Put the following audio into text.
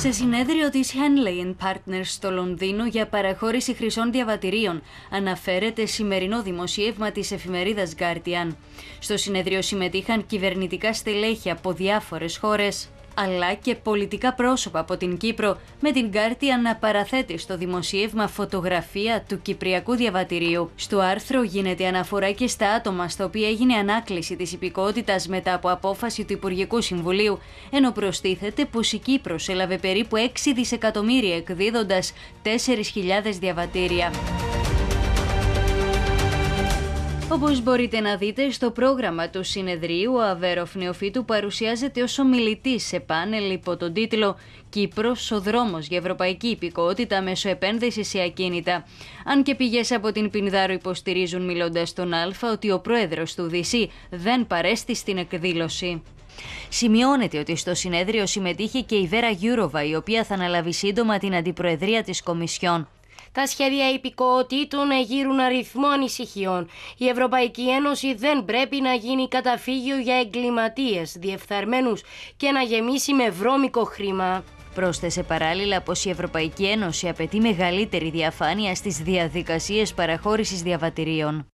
σε συνέδριο της Henley Partners στο Λονδίνο για παραχώρηση χρυσών διαβατηρίων, αναφέρεται σημερινό δημοσίευμα της εφημερίδας Guardian. Στο συνέδριο συμμετείχαν κυβερνητικά στελέχη από διάφορες χώρες αλλά και πολιτικά πρόσωπα από την Κύπρο με την κάρτη να παραθέτει στο δημοσίευμα φωτογραφία του Κυπριακού Διαβατηρίου. Στο άρθρο γίνεται αναφορά και στα άτομα στα οποία έγινε ανάκληση της υπηκότητας μετά από απόφαση του Υπουργικού Συμβουλίου, ενώ προστίθεται πως η Κύπρος έλαβε περίπου 6 δισεκατομμύρια εκδίδοντας 4.000 διαβατήρια. Όπως μπορείτε να δείτε στο πρόγραμμα του συνεδρίου, ο Αβέροφ Νεοφίτου παρουσιάζεται ως ομιλητής σε πάνελ υπό τον τίτλο ΚΥπρο ο δρόμος για ευρωπαϊκή υπηκότητα μέσω επένδυσης σε ακίνητα». Αν και πηγές από την Πινδάρου υποστηρίζουν μιλώντας τον Α ότι ο πρόεδρος του ΔΥΣΥ δεν παρέστη στην εκδήλωση. Σημειώνεται ότι στο συνέδριο συμμετείχε και η Βέρα Γιούροβα, η οποία θα αναλάβει σύντομα την αντιπροεδρία της Κομισιόν. Τα σχέδια υπηκοοτήτων γύρουν αριθμό ανησυχιών. Η Ευρωπαϊκή Ένωση δεν πρέπει να γίνει καταφύγιο για εγκληματίες, διεφθαρμένους και να γεμίσει με βρώμικο χρήμα. Πρόσθεσε παράλληλα πως η Ευρωπαϊκή Ένωση απαιτεί μεγαλύτερη διαφάνεια στις διαδικασίες παραχώρησης διαβατηρίων.